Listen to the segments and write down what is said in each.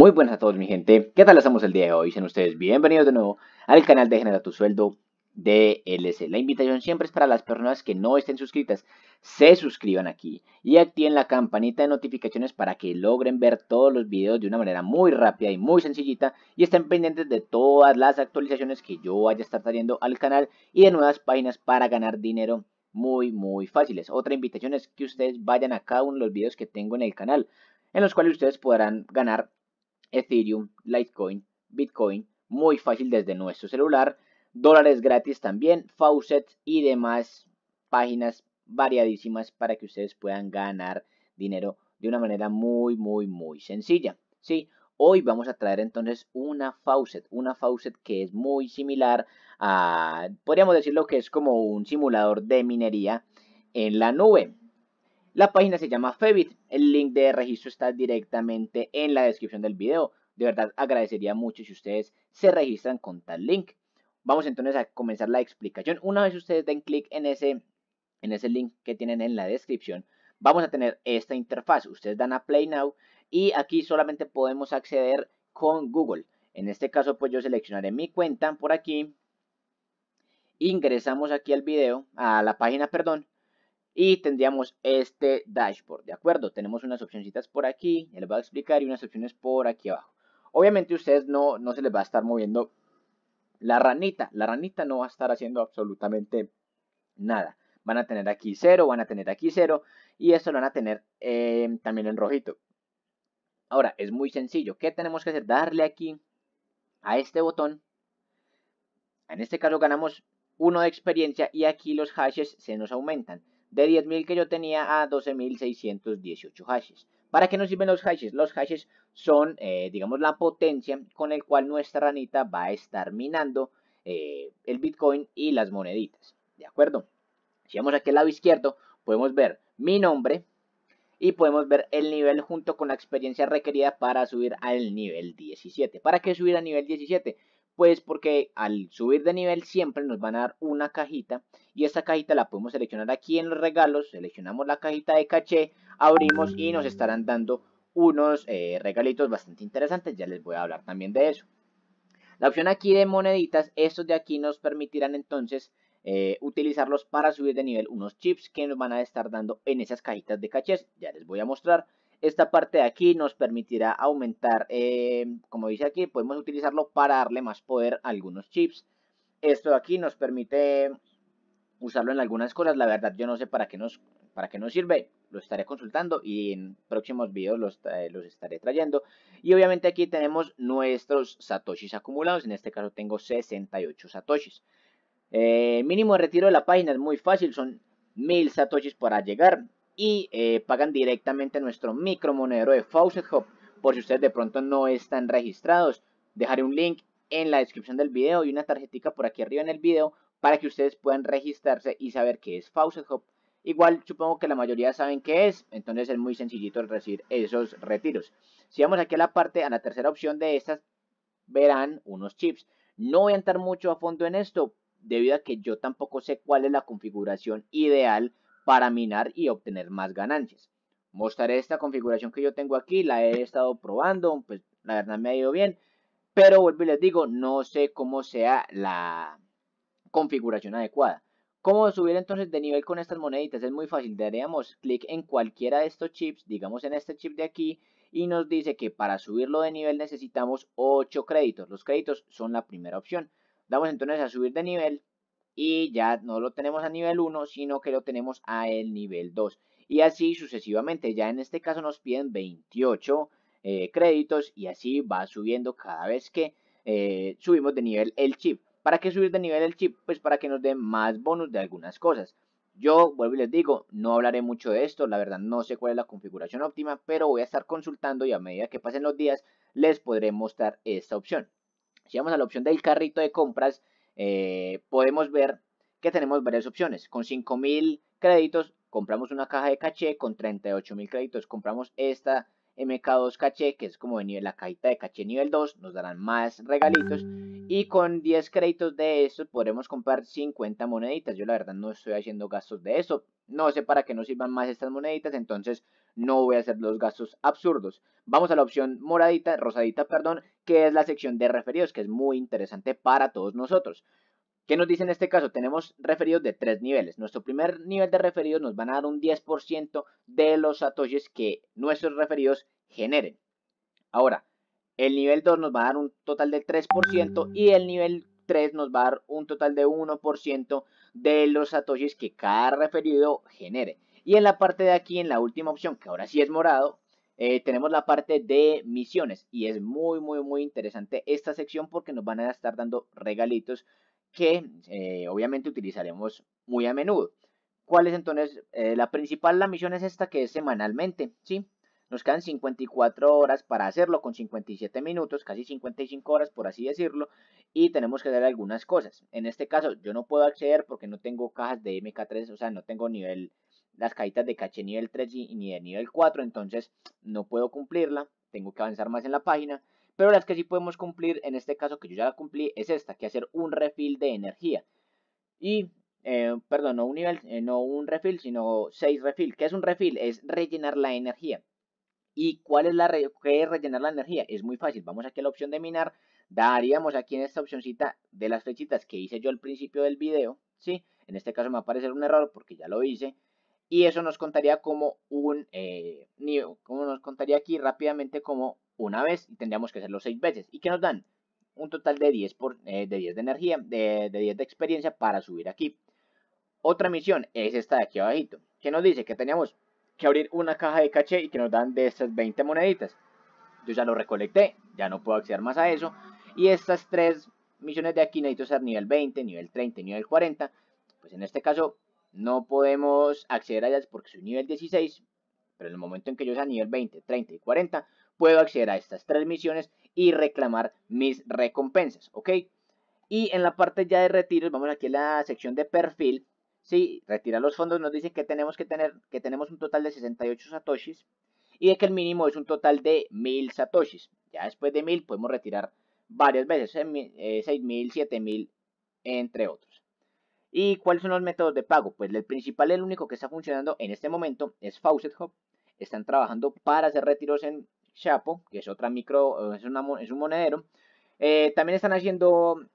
Muy buenas a todos mi gente, ¿qué tal estamos el día de hoy? Sean ustedes bienvenidos de nuevo al canal de Genera tu Sueldo de La invitación siempre es para las personas que no estén suscritas, se suscriban aquí y activen la campanita de notificaciones para que logren ver todos los videos de una manera muy rápida y muy sencillita y estén pendientes de todas las actualizaciones que yo vaya a estar trayendo al canal y de nuevas páginas para ganar dinero muy muy fáciles. Otra invitación es que ustedes vayan a cada uno de los videos que tengo en el canal en los cuales ustedes podrán ganar Ethereum, Litecoin, Bitcoin, muy fácil desde nuestro celular, dólares gratis también, faucets y demás páginas variadísimas para que ustedes puedan ganar dinero de una manera muy, muy, muy sencilla. ¿sí? Hoy vamos a traer entonces una faucet, una faucet que es muy similar a, podríamos decirlo que es como un simulador de minería en la nube. La página se llama Febit, el link de registro está directamente en la descripción del video. De verdad agradecería mucho si ustedes se registran con tal link. Vamos entonces a comenzar la explicación. Una vez ustedes den clic en ese, en ese link que tienen en la descripción, vamos a tener esta interfaz. Ustedes dan a Play Now y aquí solamente podemos acceder con Google. En este caso, pues yo seleccionaré mi cuenta por aquí. Ingresamos aquí al video, a la página, perdón y tendríamos este dashboard, ¿de acuerdo? Tenemos unas opcioncitas por aquí, les voy a explicar, y unas opciones por aquí abajo. Obviamente ustedes no, no se les va a estar moviendo la ranita, la ranita no va a estar haciendo absolutamente nada. Van a tener aquí 0, van a tener aquí 0 y esto lo van a tener eh, también en rojito. Ahora, es muy sencillo. ¿Qué tenemos que hacer? Darle aquí a este botón. En este caso ganamos Uno de experiencia y aquí los hashes se nos aumentan de 10.000 que yo tenía a 12.618 hashes. ¿Para qué nos sirven los hashes? Los hashes son, eh, digamos, la potencia con el cual nuestra ranita va a estar minando eh, el Bitcoin y las moneditas. ¿De acuerdo? Si vamos aquí al lado izquierdo, podemos ver mi nombre y podemos ver el nivel junto con la experiencia requerida para subir al nivel 17. ¿Para qué subir al nivel 17? Pues porque al subir de nivel siempre nos van a dar una cajita y esta cajita la podemos seleccionar aquí en los regalos, seleccionamos la cajita de caché, abrimos y nos estarán dando unos eh, regalitos bastante interesantes, ya les voy a hablar también de eso. La opción aquí de moneditas, estos de aquí nos permitirán entonces eh, utilizarlos para subir de nivel unos chips que nos van a estar dando en esas cajitas de cachés, ya les voy a mostrar. Esta parte de aquí nos permitirá aumentar, eh, como dice aquí, podemos utilizarlo para darle más poder a algunos chips. Esto de aquí nos permite usarlo en algunas cosas. La verdad yo no sé para qué nos, para qué nos sirve. Lo estaré consultando y en próximos videos los, eh, estaré trayendo. Y obviamente aquí tenemos nuestros satoshis acumulados. En este caso tengo 68 satoshis. Eh, mínimo de retiro de la página es muy fácil. Son 1000 satoshis para llegar. Y eh, pagan directamente nuestro nuestro monedero de Faucet Hub. Por si ustedes de pronto no están registrados. Dejaré un link en la descripción del video y una tarjetita por aquí arriba en el video para que ustedes puedan registrarse y saber qué es Faucet Hub. Igual supongo que la mayoría saben qué es, entonces es muy sencillito recibir esos retiros. Si vamos aquí a la parte, a la tercera opción de estas, verán unos chips. No voy a entrar mucho a fondo en esto, debido a que yo tampoco sé cuál es la configuración ideal para minar y obtener más ganancias. Mostraré esta configuración que yo tengo aquí, la he estado probando, pues la verdad me ha ido bien, pero vuelvo y les digo, no sé cómo sea la, configuración adecuada. ¿Cómo subir entonces de nivel con estas moneditas? Es muy fácil, daríamos clic en cualquiera de estos chips, digamos en este chip de aquí, y nos dice que para subirlo de nivel necesitamos 8 créditos. Los créditos son la primera opción. Damos entonces a subir de nivel y ya no lo tenemos a nivel 1, sino que lo tenemos a el nivel 2. Y así sucesivamente, ya en este caso nos piden 28 eh, créditos y así va subiendo cada vez que eh, subimos de nivel el chip. ¿Para qué subir de nivel el chip? Pues para que nos dé más bonus de algunas cosas. Yo vuelvo y les digo, no hablaré mucho de esto, la verdad no sé cuál es la configuración óptima, pero voy a estar consultando y a medida que pasen los días les podré mostrar esta opción. Si vamos a la opción del carrito de compras, eh, podemos ver que tenemos varias opciones. Con 5.000 créditos compramos una caja de caché, con 38.000 créditos compramos esta MK2 caché, que es como de la cajita de caché nivel 2, nos darán más regalitos. Y con 10 créditos de estos podremos comprar 50 moneditas. Yo la verdad no estoy haciendo gastos de eso. No sé para qué nos sirvan más estas moneditas, entonces no voy a hacer los gastos absurdos. Vamos a la opción moradita, rosadita, perdón, que es la sección de referidos, que es muy interesante para todos nosotros. ¿Qué nos dice en este caso? Tenemos referidos de tres niveles. Nuestro primer nivel de referidos nos van a dar un 10% de los satoshis que nuestros referidos generen. Ahora, el nivel 2 nos va a dar un total de 3% y el nivel 3 nos va a dar un total de 1% de los satoshis que cada referido genere. Y en la parte de aquí, en la última opción, que ahora sí es morado, eh, tenemos la parte de misiones. Y es muy, muy, muy interesante esta sección porque nos van a estar dando regalitos que eh, obviamente utilizaremos muy a menudo. ¿Cuál es entonces eh, la principal? La misión es esta que es semanalmente, ¿sí? Nos quedan 54 horas para hacerlo con 57 minutos, casi 55 horas por así decirlo, y tenemos que hacer algunas cosas. En este caso yo no puedo acceder porque no tengo cajas de MK3, o sea, no tengo nivel, las cajitas de caché nivel 3 ni de nivel 4, entonces no puedo cumplirla, tengo que avanzar más en la página. Pero las que sí podemos cumplir, en este caso que yo ya cumplí, es esta, que hacer un refill de energía. Y, eh, perdón, no un nivel, eh, no un refill, sino seis refill. ¿Qué es un refill? Es rellenar la energía. ¿Y cuál es la que es rellenar la energía? Es muy fácil. Vamos aquí a la opción de minar. Daríamos aquí en esta opcióncita de las flechitas que hice yo al principio del video. ¿sí? En este caso me va a aparecer un error porque ya lo hice. Y eso nos contaría como un eh, como nos contaría aquí rápidamente como una vez y tendríamos que hacerlo seis veces. ¿Y que nos dan? Un total de 10, eh, de, 10 de energía, de, 10 de experiencia para subir aquí. Otra misión es esta de aquí abajito, que nos dice que teníamos que abrir una caja de caché y que nos dan de estas 20 moneditas. Yo ya lo recolecté, ya no puedo acceder más a eso. Y estas tres misiones de aquí necesito ser nivel 20, nivel 30 y nivel 40. Pues en este caso no podemos acceder a ellas porque soy nivel 16. Pero en el momento en que yo sea nivel 20, 30 y 40, puedo acceder a estas tres misiones y reclamar mis recompensas, ¿ok? Y en la parte ya de retiros, vamos aquí a la sección de perfil, ¿sí? retirar los fondos, nos dice que tenemos que tener, que tenemos un total de 68 satoshis y de que el mínimo es un total de 1000 satoshis. Ya después de 1000 podemos retirar varias veces, 6000, eh, 7000, eh, entre otros. ¿Y cuáles son los métodos de pago? Pues el principal, el único que está funcionando en este momento es Faucet Hub. Están trabajando para hacer retiros en Chapo, que es otra micro, eh, es, una, es un monedero, eh, también están haciendo,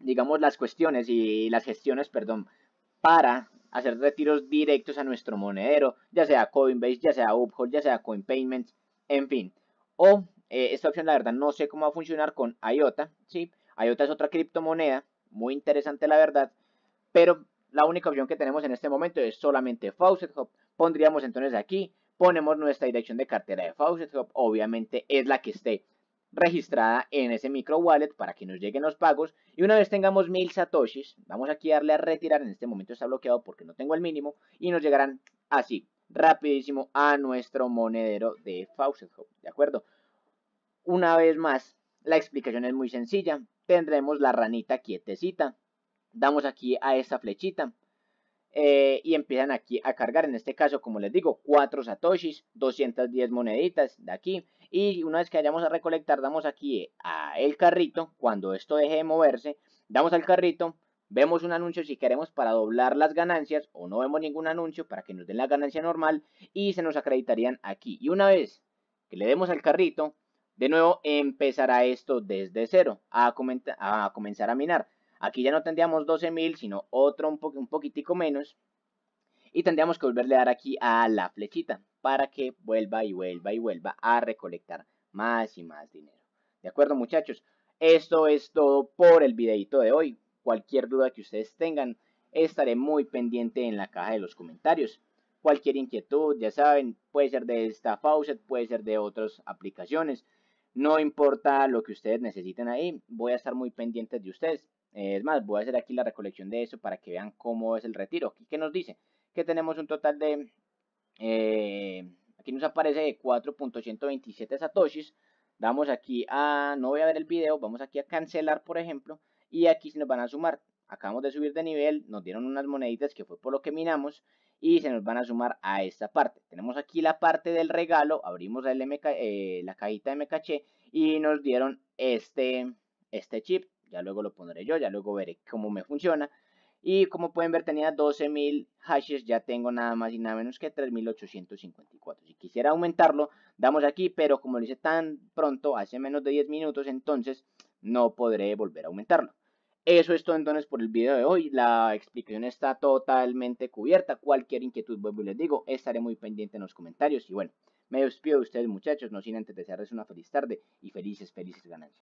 digamos, las cuestiones y las gestiones, perdón, para hacer retiros directos a nuestro monedero, ya sea Coinbase, ya sea Uphold, ya sea CoinPayments, en fin. O eh, esta opción, la verdad, no sé cómo va a funcionar con IOTA, ¿sí? IOTA es otra criptomoneda, muy interesante la verdad, pero la única opción que tenemos en este momento es solamente Faucet Pondríamos entonces aquí ponemos nuestra dirección de cartera de Faucet Hub, obviamente es la que esté registrada en ese micro wallet para que nos lleguen los pagos y una vez tengamos mil satoshis vamos aquí a darle a retirar en este momento está bloqueado porque no tengo el mínimo y nos llegarán así rapidísimo a nuestro monedero de Faucet Hub de acuerdo una vez más la explicación es muy sencilla tendremos la ranita quietecita damos aquí a esta flechita eh, y empiezan aquí a cargar, en este caso, como les digo, 4 satoshis, 210 moneditas de aquí, y una vez que vayamos a recolectar, damos aquí eh, a el carrito, cuando esto deje de moverse, damos al carrito, vemos un anuncio si queremos para doblar las ganancias, o no vemos ningún anuncio para que nos den la ganancia normal, y se nos acreditarían aquí, y una vez que le demos al carrito, de nuevo empezará esto desde cero, a, a comenzar a minar. Aquí ya no tendríamos 12.000, sino otro un, poquitico menos. Y tendríamos que volverle a dar aquí a la flechita para que vuelva y vuelva y vuelva a recolectar más y más dinero. ¿De acuerdo muchachos? Esto es todo por el videito de hoy. Cualquier duda que ustedes tengan, estaré muy pendiente en la caja de los comentarios. Cualquier inquietud, ya saben, puede ser de esta faucet, puede ser de otras aplicaciones. No importa lo que ustedes necesiten ahí, voy a estar muy pendiente de ustedes. Eh, es más, voy a hacer aquí la recolección de eso para que vean cómo es el retiro. qué nos dice? Que tenemos un total de... Eh, aquí nos aparece de 4.127 satoshis. Damos aquí a... No voy a ver el video. Vamos aquí a cancelar, por ejemplo. Y aquí se nos van a sumar. Acabamos de subir de nivel. Nos dieron unas moneditas que fue por lo que minamos. Y se nos van a sumar a esta parte. Tenemos aquí la parte del regalo. Abrimos la eh, cajita de MKC. Y nos dieron este, este chip ya luego lo pondré yo, ya luego veré cómo me funciona. Y como pueden ver tenía 12.000 hashes, ya tengo nada más y nada menos que 3.854. Si quisiera aumentarlo, damos aquí, pero como lo hice tan pronto, hace menos de 10 minutos, entonces no podré volver a aumentarlo. Eso es todo entonces por el video de hoy, la explicación está totalmente cubierta, cualquier inquietud vuelvo y les digo, estaré muy pendiente en los comentarios y bueno, me despido de ustedes muchachos, no sin antes desearles una feliz tarde y felices, felices ganancias.